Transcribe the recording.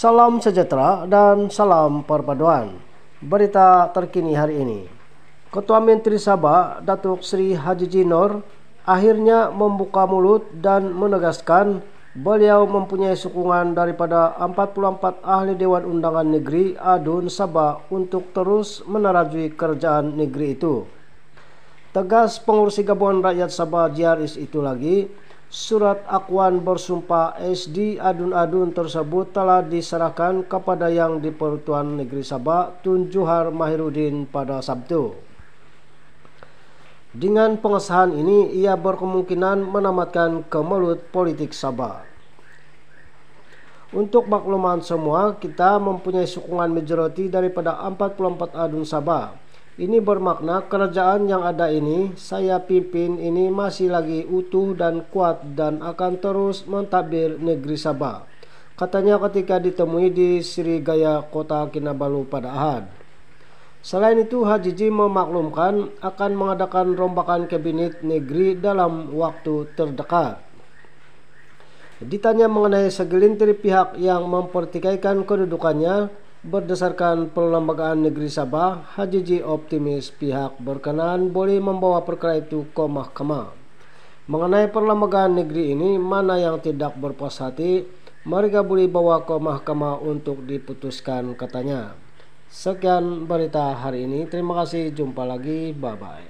Salam sejahtera dan salam perpaduan. Berita terkini hari ini. Ketua Menteri Sabah, Datuk Sri Haji Jinor, akhirnya membuka mulut dan menegaskan beliau mempunyai sokongan daripada 44 ahli Dewan Undangan Negeri Adun Sabah untuk terus menerajui kerjaan negeri itu. Tegas pengurus gabungan rakyat Sabah JRS itu lagi, Surat akuan bersumpah SD adun-adun tersebut telah diserahkan kepada yang di Pertuan Negeri Sabah Tunjuhar Mahirudin pada Sabtu. Dengan pengesahan ini, ia berkemungkinan menamatkan kemelut politik Sabah. Untuk makluman semua, kita mempunyai sokongan majoriti daripada 44 adun Sabah ini bermakna kerajaan yang ada ini, saya pimpin ini masih lagi utuh dan kuat dan akan terus mentadbir negeri Sabah. Katanya ketika ditemui di Sri Gaya kota Kinabalu pada Ahad. Selain itu, Haji Ji memaklumkan akan mengadakan rombakan kabinet negeri dalam waktu terdekat. Ditanya mengenai segelintir pihak yang mempertikaikan kedudukannya, Berdasarkan Perlembagaan Negeri Sabah, HJJ optimis pihak berkenaan boleh membawa perkara itu ke mahkamah. Mengenai perlembagaan negeri ini, mana yang tidak berpuas hati, mereka boleh bawa ke mahkamah untuk diputuskan katanya. Sekian berita hari ini, terima kasih, jumpa lagi, bye-bye.